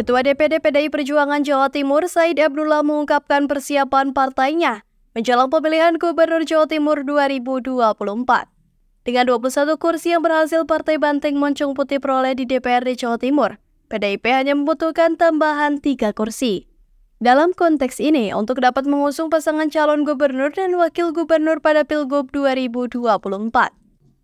Ketua DPD PDI Perjuangan Jawa Timur Said Abdullah mengungkapkan persiapan partainya menjelang pemilihan Gubernur Jawa Timur 2024. Dengan 21 kursi yang berhasil Partai Banteng Moncong Putih peroleh di DPRD Jawa Timur, PDIP hanya membutuhkan tambahan 3 kursi. Dalam konteks ini, untuk dapat mengusung pasangan calon gubernur dan wakil gubernur pada Pilgub 2024.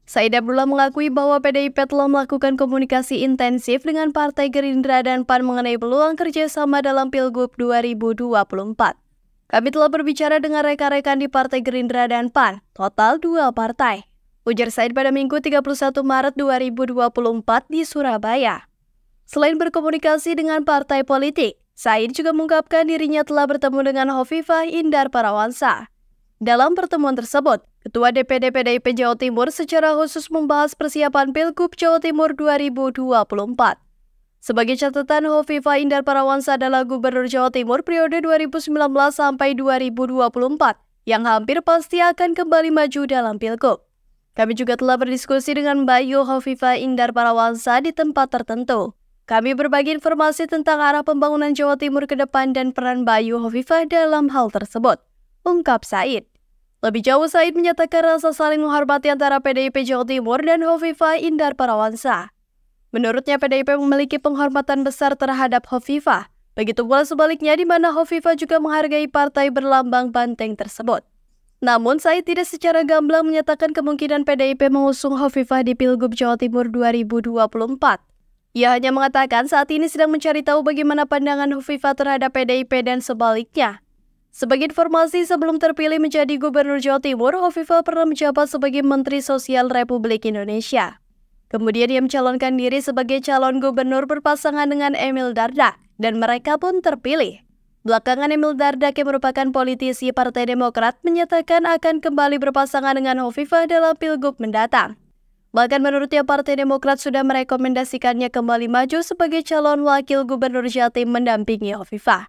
Said Abdullah mengakui bahwa PDIP telah melakukan komunikasi intensif dengan Partai Gerindra dan PAN mengenai peluang kerjasama dalam Pilgub 2024. Kami telah berbicara dengan rekan-rekan di Partai Gerindra dan PAN, total dua partai. Ujar Said pada Minggu 31 Maret 2024 di Surabaya. Selain berkomunikasi dengan partai politik, Said juga mengungkapkan dirinya telah bertemu dengan Hovifah Indar Parawansa, dalam pertemuan tersebut, Ketua DPD PDIP Jawa Timur secara khusus membahas persiapan Pilgub Jawa Timur 2024. Sebagai catatan, Hovifa Indar Parawansa adalah Gubernur Jawa Timur periode 2019 sampai 2024 yang hampir pasti akan kembali maju dalam Pilgub. Kami juga telah berdiskusi dengan Bayu Hovifa Indar Parawansa di tempat tertentu. Kami berbagi informasi tentang arah pembangunan Jawa Timur ke depan dan peran Bayu Hovifa dalam hal tersebut ungkap Said. Lebih jauh, Said menyatakan rasa saling menghormati antara PDIP Jawa Timur dan Hovifa Indar Parawansa. Menurutnya, PDIP memiliki penghormatan besar terhadap Hovifa. Begitu pula sebaliknya, di mana Hovifa juga menghargai partai berlambang banteng tersebut. Namun, Said tidak secara gamblang menyatakan kemungkinan PDIP mengusung Hovifa di Pilgub Jawa Timur 2024. Ia hanya mengatakan saat ini sedang mencari tahu bagaimana pandangan Hovifa terhadap PDIP dan sebaliknya. Sebagai informasi, sebelum terpilih menjadi Gubernur Jawa Timur, Hovifa pernah menjabat sebagai Menteri Sosial Republik Indonesia. Kemudian ia mencalonkan diri sebagai calon gubernur berpasangan dengan Emil Dardak, dan mereka pun terpilih. Belakangan Emil Dardak yang merupakan politisi Partai Demokrat menyatakan akan kembali berpasangan dengan Hovifa dalam Pilgub mendatang. Bahkan menurutnya Partai Demokrat sudah merekomendasikannya kembali maju sebagai calon wakil gubernur Jatim mendampingi Hovifa.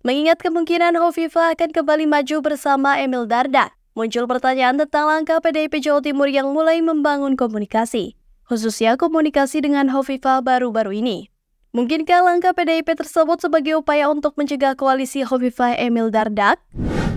Mengingat kemungkinan Hovifa akan kembali maju bersama Emil Dardak, muncul pertanyaan tentang langkah PDIP Jawa Timur yang mulai membangun komunikasi, khususnya komunikasi dengan Hovifa baru-baru ini. Mungkinkah langkah PDIP tersebut sebagai upaya untuk mencegah koalisi Hovifa Emil Dardak?